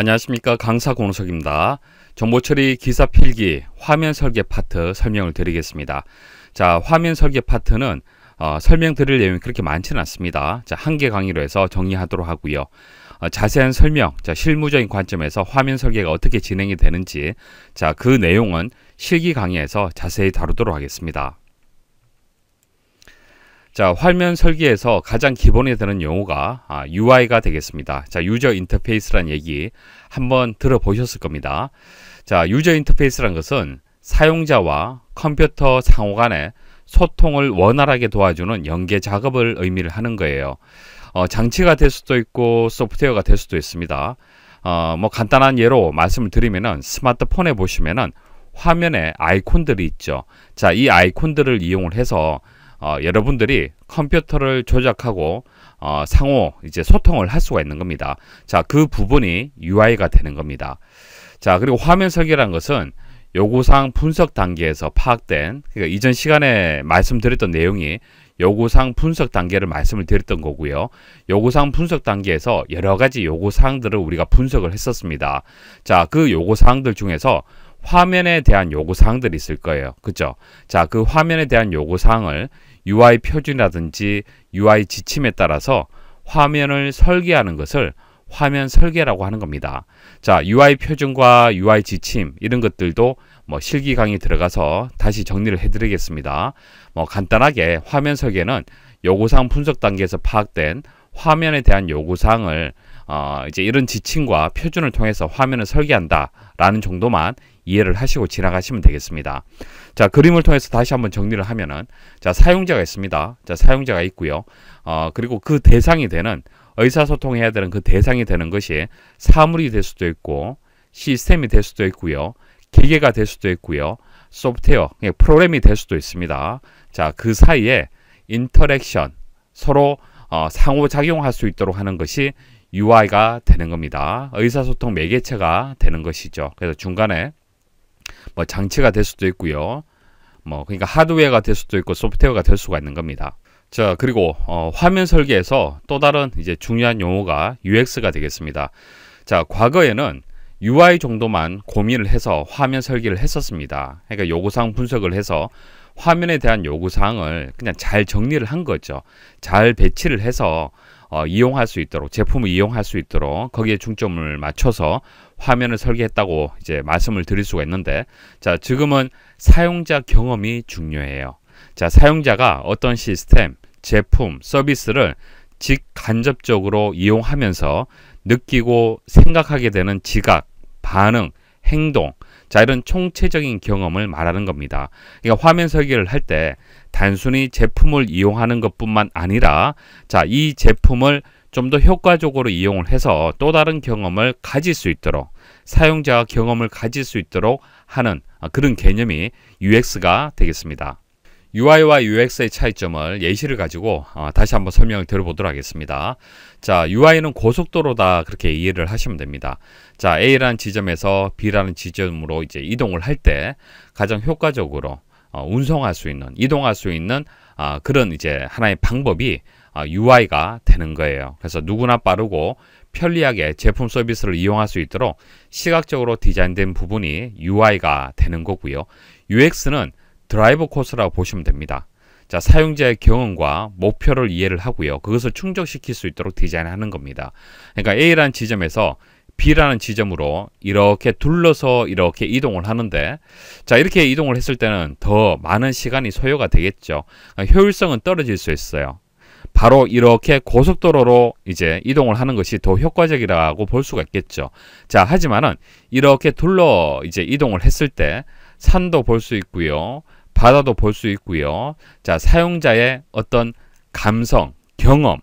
안녕하십니까 강사 공우석입니다 정보처리 기사 필기 화면 설계 파트 설명을 드리겠습니다. 자 화면 설계 파트는 어, 설명드릴 내용이 그렇게 많지는 않습니다. 자, 한 개 강의로 해서 정리하도록 하고요. 어, 자세한 설명, 자, 실무적인 관점에서 화면 설계가 어떻게 진행이 되는지, 자, 그 내용은 실기 강의에서 자세히 다루도록 하겠습니다. 자, 화면 설계에서 가장 기본이되는 용어가 아, UI가 되겠습니다. 자, 유저 인터페이스란 얘기 한번 들어보셨을 겁니다. 자, 유저 인터페이스란 것은 사용자와 컴퓨터 상호 간의 소통을 원활하게 도와주는 연계 작업을 의미를 하는 거예요. 어, 장치가 될 수도 있고 소프트웨어가 될 수도 있습니다. 어, 뭐 간단한 예로 말씀을 드리면은 스마트폰에 보시면은 화면에 아이콘들이 있죠. 자, 이 아이콘들을 이용을 해서 어, 여러분들이 컴퓨터를 조작하고 어, 상호 이제 소통을 할 수가 있는 겁니다. 자, 그 부분이 UI가 되는 겁니다. 자, 그리고 화면 설계란 것은 요구사항 분석 단계에서 파악된 그러니까 이전 시간에 말씀드렸던 내용이 요구사항 분석 단계를 말씀을 드렸던 거고요. 요구사항 분석 단계에서 여러 가지 요구사항들을 우리가 분석을 했었습니다. 자, 그 요구사항들 중에서 화면에 대한 요구사항들이 있을 거예요. 그죠? 자, 그 화면에 대한 요구사항을 UI 표준이라든지 UI 지침에 따라서 화면을 설계하는 것을 화면 설계라고 하는 겁니다. 자, UI 표준과 UI 지침 이런 것들도 뭐 실기 강의 들어가서 다시 정리를 해드리겠습니다. 뭐 간단하게 화면 설계는 요구사항 분석 단계에서 파악된 화면에 대한 요구사항을 어, 이제 이런 지침과 표준을 통해서 화면을 설계한다라는 정도만 이해를 하시고 지나가시면 되겠습니다. 자, 그림을 통해서 다시 한번 정리를 하면은 자, 사용자가 있습니다. 자, 사용자가 있고요. 어, 그리고 그 대상이 되는 의사소통해야 되는 그 대상이 되는 것이 사물이 될 수도 있고 시스템이 될 수도 있고요. 기계가 될 수도 있고요. 소프트웨어, 예, 프로그램이 될 수도 있습니다. 자, 그 사이에 인터랙션, 서로 어, 상호작용할 수 있도록 하는 것이 UI가 되는 겁니다. 의사소통 매개체가 되는 것이죠. 그래서 중간에 뭐 장치가 될 수도 있고요. 뭐 그러니까 하드웨어가 될 수도 있고 소프트웨어가 될 수가 있는 겁니다. 자 그리고 어, 화면 설계에서 또 다른 이제 중요한 용어가 UX가 되겠습니다. 자 과거에는 UI 정도만 고민을 해서 화면 설계를 했었습니다. 그러니까 요구사항 분석을 해서 화면에 대한 요구사항을 그냥 잘 정리를 한 거죠. 잘 배치를 해서 어, 이용할 수 있도록 제품을 이용할 수 있도록 거기에 중점을 맞춰서 화면을 설계했다고 이제 말씀을 드릴 수가 있는데 자 지금은 사용자 경험이 중요해요. 자 사용자가 어떤 시스템, 제품, 서비스를 직간접적으로 이용하면서 느끼고 생각하게 되는 지각, 반응, 행동 자, 이런 총체적인 경험을 말하는 겁니다. 그러니까 화면 설계를 할 때 단순히 제품을 이용하는 것뿐만 아니라 자, 이 제품을 좀 더 효과적으로 이용을 해서 또 다른 경험을 가질 수 있도록 사용자가 경험을 가질 수 있도록 하는 아, 그런 개념이 UX가 되겠습니다. UI와 UX의 차이점을 예시를 가지고 어, 다시 한번 설명을 들어보도록 하겠습니다. 자, UI는 고속도로다 그렇게 이해를 하시면 됩니다. 자, A라는 지점에서 B라는 지점으로 이제 이동을 할 때 가장 효과적으로 어, 운송할 수 있는 이동할 수 있는 아, 그런 이제 하나의 방법이 UI가 아, 되는 거예요. 그래서 누구나 빠르고 편리하게 제품 서비스를 이용할 수 있도록 시각적으로 디자인된 부분이 UI가 되는 거고요. UX는 드라이브 코스라고 보시면 됩니다. 자, 사용자의 경험과 목표를 이해를 하고요. 그것을 충족시킬 수 있도록 디자인하는 겁니다. 그러니까 A라는 지점에서 B라는 지점으로 이렇게 둘러서 이렇게 이동을 하는데 자 이렇게 이동을 했을 때는 더 많은 시간이 소요가 되겠죠. 그러니까 효율성은 떨어질 수 있어요. 바로 이렇게 고속도로로 이제 이동을 하는 것이 더 효과적이라고 볼 수가 있겠죠. 자, 하지만은 이렇게 둘러 이제 이동을 했을 때 산도 볼 수 있고요. 받아도 볼 수 있고요. 자, 사용자의 어떤 감성, 경험,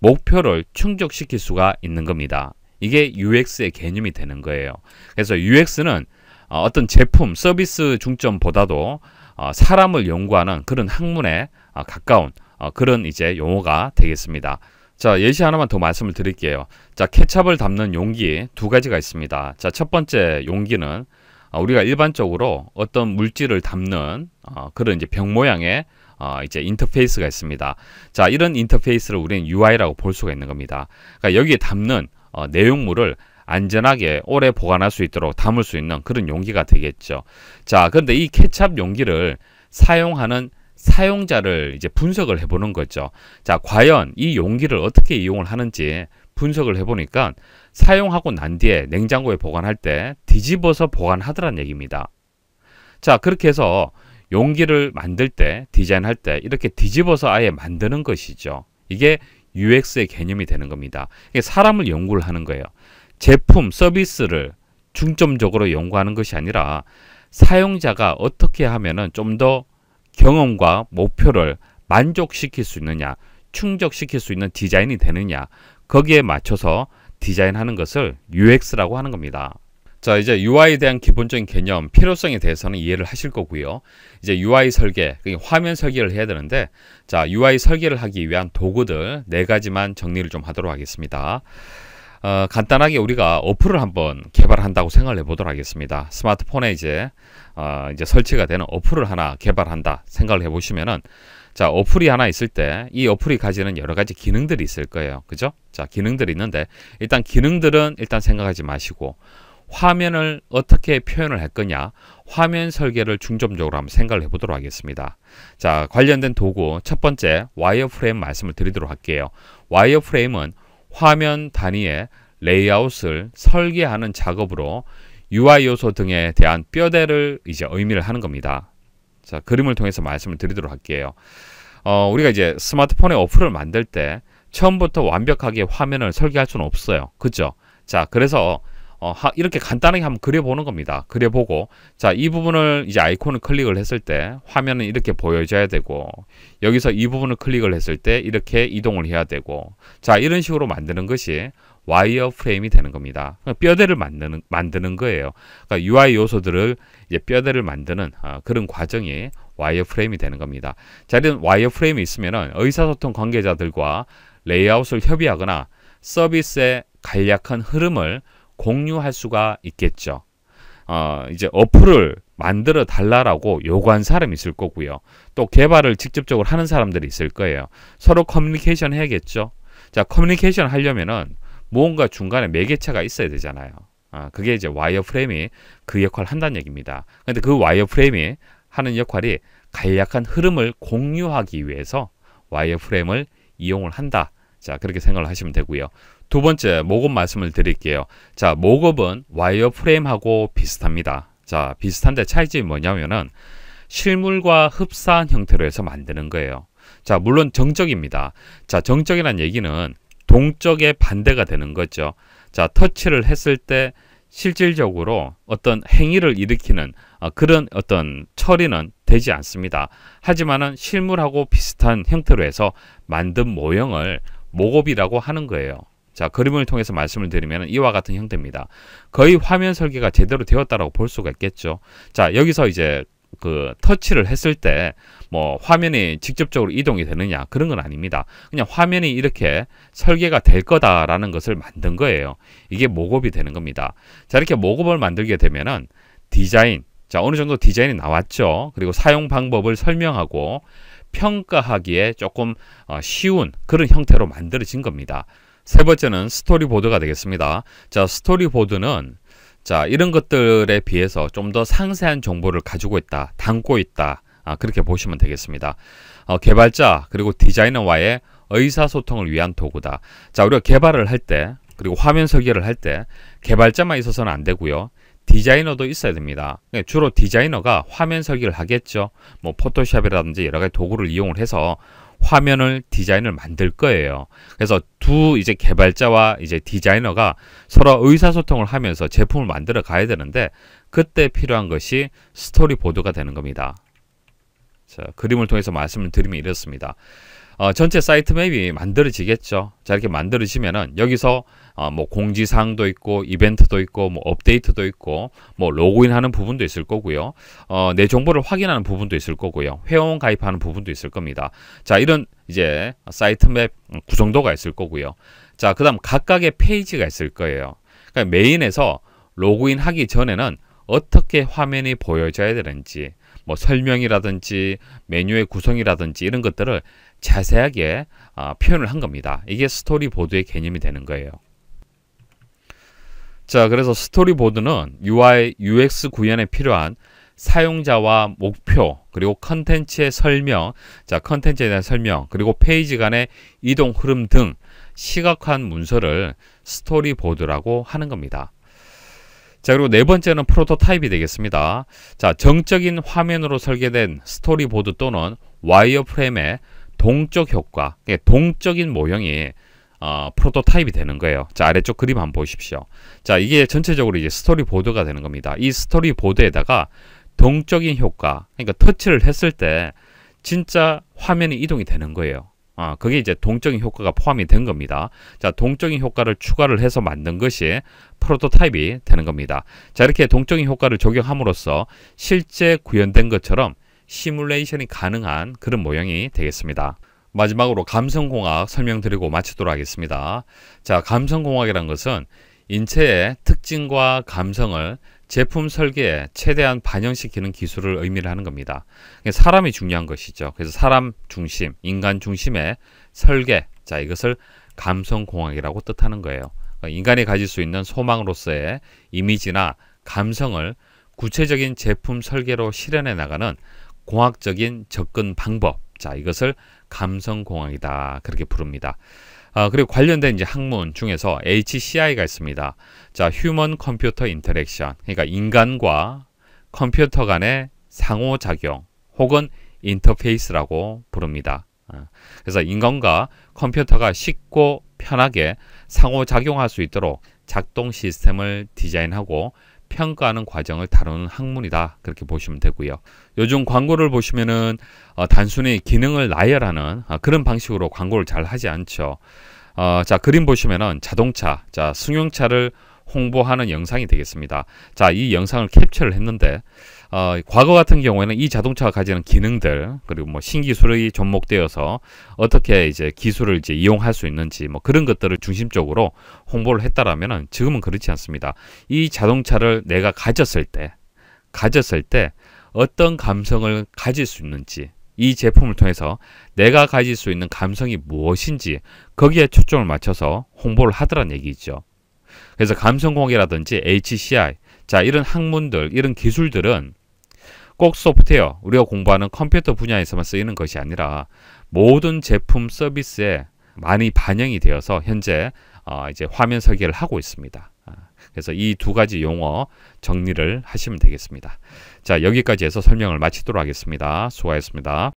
목표를 충족시킬 수가 있는 겁니다. 이게 UX의 개념이 되는 거예요. 그래서 UX는 어, 어떤 제품, 서비스 중점보다도 어, 사람을 연구하는 그런 학문에 어, 가까운 그런 이제 용어가 되겠습니다. 자, 예시 하나만 더 말씀을 드릴게요. 자, 케찹을 담는 용기 두 가지가 있습니다. 자, 첫 번째 용기는 아, 우리가 일반적으로 어떤 물질을 담는 어, 그런 이제 병 모양의 어, 이제 인터페이스가 있습니다. 자, 이런 인터페이스를 우리는 UI라고 볼 수가 있는 겁니다. 그러니까 여기에 담는 어, 내용물을 안전하게 오래 보관할 수 있도록 담을 수 있는 그런 용기가 되겠죠. 자, 그런데 이 케찹 용기를 사용하는 사용자를 이제 분석을 해보는 거죠. 자, 과연 이 용기를 어떻게 이용을 하는지 분석을 해보니까 사용하고 난 뒤에 냉장고에 보관할 때 뒤집어서 보관하더란 얘기입니다. 자, 그렇게 해서 용기를 만들 때, 디자인할 때 이렇게 뒤집어서 아예 만드는 것이죠. 이게 UX의 개념이 되는 겁니다. 이게 사람을 연구를 하는 거예요. 제품, 서비스를 중점적으로 연구하는 것이 아니라 사용자가 어떻게 하면은 좀 더 경험과 목표를 만족시킬 수 있느냐, 충족시킬 수 있는 디자인이 되느냐 거기에 맞춰서 디자인하는 것을 UX라고 하는 겁니다. 자 이제 UI에 대한 기본적인 개념, 필요성에 대해서는 이해를 하실 거고요. 이제 UI 설계, 그러니까 화면 설계를 해야 되는데 자 UI 설계를 하기 위한 도구들 네 가지만 정리를 좀 하도록 하겠습니다. 어, 간단하게 우리가 어플을 한번 개발한다고 생각을 해보도록 하겠습니다. 스마트폰에 이제 어, 이제 설치가 되는 어플을 하나 개발한다 생각을 해보시면은 자 어플이 하나 있을 때 이 어플이 가지는 여러 가지 기능들이 있을 거예요 그죠 자 기능들이 있는데 일단 기능들은 일단 생각하지 마시고 화면을 어떻게 표현을 할 거냐 화면 설계를 중점적으로 한번 생각을 해보도록 하겠습니다. 자 관련된 도구 첫 번째 와이어프레임 말씀을 드리도록 할게요. 와이어프레임은 화면 단위의 레이아웃을 설계하는 작업으로 UI 요소 등에 대한 뼈대를 이제 의미를 하는 겁니다. 자, 그림을 통해서 말씀을 드리도록 할게요. 어, 우리가 이제 스마트폰의 어플을 만들 때 처음부터 완벽하게 화면을 설계할 수는 없어요. 그죠? 자, 그래서 어, 하, 이렇게 간단하게 한번 그려보는 겁니다. 그려보고 자 이 부분을 이제 아이콘을 클릭을 했을 때 화면은 이렇게 보여줘야 되고 여기서 이 부분을 클릭을 했을 때 이렇게 이동을 해야 되고 자 이런 식으로 만드는 것이 와이어 프레임이 되는 겁니다. 그러니까 뼈대를 만드는 만드는 거예요. 그러니까 UI 요소들을 이제 뼈대를 만드는 아, 그런 과정이 와이어 프레임이 되는 겁니다. 자, 이런 와이어 프레임이 있으면 의사소통 관계자들과 레이아웃을 협의하거나 서비스의 간략한 흐름을 공유할 수가 있겠죠. 어, 이제 어플을 만들어 달라라고 요구한 사람이 있을 거고요. 또 개발을 직접적으로 하는 사람들이 있을 거예요. 서로 커뮤니케이션 해야겠죠. 자, 커뮤니케이션 하려면은 무언가 중간에 매개체가 있어야 되잖아요. 아, 그게 이제 와이어 프레임이 그 역할을 한다는 얘기입니다. 근데 그 와이어 프레임이 하는 역할이 간략한 흐름을 공유하기 위해서 와이어 프레임을 이용을 한다. 자, 그렇게 생각을 하시면 되고요. 두 번째, 모급 말씀을 드릴게요. 자, 모급은 와이어 프레임하고 비슷합니다. 자, 비슷한데 차이점이 뭐냐면은 실물과 흡사한 형태로 해서 만드는 거예요. 자, 물론 정적입니다. 자, 정적이란 얘기는 동적의 반대가 되는 거죠. 자, 터치를 했을 때 실질적으로 어떤 행위를 일으키는 어, 그런 어떤 처리는 되지 않습니다. 하지만은 실물하고 비슷한 형태로 해서 만든 모형을 모곱이라고 하는 거예요. 자, 그림을 통해서 말씀을 드리면 이와 같은 형태입니다. 거의 화면 설계가 제대로 되었다고볼 수가 있겠죠. 자, 여기서 이제 그 터치를 했을 때 뭐 화면이 직접적으로 이동이 되느냐 그런 건 아닙니다. 그냥 화면이 이렇게 설계가 될 거다라는 것을 만든 거예요. 이게 모급이 되는 겁니다. 자 이렇게 모급을 만들게 되면은 디자인 자 어느 정도 디자인이 나왔죠. 그리고 사용 방법을 설명하고 평가하기에 조금 어, 쉬운 그런 형태로 만들어진 겁니다. 세 번째는 스토리보드가 되겠습니다. 자 스토리보드는 자 이런 것들에 비해서 좀 더 상세한 정보를 가지고 있다, 담고 있다 아, 그렇게 보시면 되겠습니다. 어, 개발자 그리고 디자이너와의 의사소통을 위한 도구다. 자 우리가 개발을 할 때 그리고 화면 설계를 할 때 개발자만 있어서는 안 되고요. 디자이너도 있어야 됩니다. 네, 주로 디자이너가 화면 설계를 하겠죠. 뭐 포토샵이라든지 여러 가지 도구를 이용을 해서 화면을 디자인을 만들 거예요. 그래서 두 이제 개발자와 이제 디자이너가 서로 의사소통을 하면서 제품을 만들어 가야 되는데 그때 필요한 것이 스토리보드가 되는 겁니다. 자, 그림을 통해서 말씀을 드리면 이렇습니다. 어, 전체 사이트 맵이 만들어지겠죠. 자, 이렇게 만들어지면은 여기서 아, 뭐 공지사항도 있고 이벤트도 있고 뭐 업데이트도 있고 뭐 로그인하는 부분도 있을 거고요. 어, 내 정보를 확인하는 부분도 있을 거고요. 회원 가입하는 부분도 있을 겁니다. 자, 이런 이제 사이트맵 구성도가 있을 거고요. 자, 그다음 각각의 페이지가 있을 거예요. 그러니까 메인에서 로그인 하기 전에는 어떻게 화면이 보여져야 되는지 뭐 설명이라든지 메뉴의 구성이라든지 이런 것들을 자세하게 어, 표현을 한 겁니다. 이게 스토리보드의 개념이 되는 거예요. 자, 그래서 스토리보드는 UI, UX 구현에 필요한 사용자와 목표, 그리고 컨텐츠의 설명, 자, 컨텐츠에 대한 설명, 그리고 페이지 간의 이동 흐름 등시각한 문서를 스토리보드라고 하는 겁니다. 자, 그리고 네 번째는 프로토타입이 되겠습니다. 자, 정적인 화면으로 설계된 스토리보드 또는 와이어프레임의 동적 효과, 예, 동적인 모형이 어, 프로토타입이 되는 거예요. 자, 아래쪽 그림 한번 보십시오. 자, 이게 전체적으로 이제 스토리보드가 되는 겁니다. 이 스토리보드에다가 동적인 효과, 그러니까 터치를 했을 때 진짜 화면이 이동이 되는 거예요. 아, 그게 이제 동적인 효과가 포함이 된 겁니다. 자, 동적인 효과를 추가를 해서 만든 것이 프로토타입이 되는 겁니다. 자, 이렇게 동적인 효과를 적용함으로써 실제 구현된 것처럼 시뮬레이션이 가능한 그런 모형이 되겠습니다. 마지막으로 감성공학 설명드리고 마치도록 하겠습니다. 자, 감성공학이란 것은 인체의 특징과 감성을 제품 설계에 최대한 반영시키는 기술을 의미 하는 겁니다. 그러니까 사람이 중요한 것이죠. 그래서 사람 중심, 인간 중심의 설계, 자 이것을 감성공학이라고 뜻하는 거예요. 그러니까 인간이 가질 수 있는 소망으로서의 이미지나 감성을 구체적인 제품 설계로 실현해 나가는 공학적인 접근 방법, 자, 이것을 감성공학이다. 그렇게 부릅니다. 아, 그리고 관련된 이제 학문 중에서 HCI가 있습니다. 자, 휴먼 컴퓨터 인터랙션 그러니까 인간과 컴퓨터 간의 상호작용 혹은 인터페이스라고 부릅니다. 아, 그래서 인간과 컴퓨터가 쉽고 편하게 상호작용할 수 있도록 작동 시스템을 디자인하고 평가하는 과정을 다루는 학문이다 그렇게 보시면 되고요. 요즘 광고를 보시면은 어, 단순히 기능을 나열하는 어, 그런 방식으로 광고를 잘 하지 않죠. 어, 자 그림 보시면은 자동차, 자 승용차를 홍보하는 영상이 되겠습니다. 자 이 영상을 캡처를 했는데 어, 과거 같은 경우에는 이 자동차가 가지는 기능들 그리고 뭐 신기술이 접목되어서 어떻게 이제 기술을 이제 이용할 수 있는지 뭐 그런 것들을 중심적으로 홍보를 했다라면은 지금은 그렇지 않습니다. 이 자동차를 내가 가졌을 때 가졌을 때 어떤 감성을 가질 수 있는지 이 제품을 통해서 내가 가질 수 있는 감성이 무엇인지 거기에 초점을 맞춰서 홍보를 하더란 얘기죠. 그래서 감성공학이라든지 HCI 자, 이런 학문들, 이런 기술들은 꼭 소프트웨어, 우리가 공부하는 컴퓨터 분야에서만 쓰이는 것이 아니라 모든 제품 서비스에 많이 반영이 되어서 현재 어, 이제 화면 설계를 하고 있습니다. 아, 그래서 이 두 가지 용어 정리를 하시면 되겠습니다. 자, 여기까지 해서 설명을 마치도록 하겠습니다. 수고하셨습니다.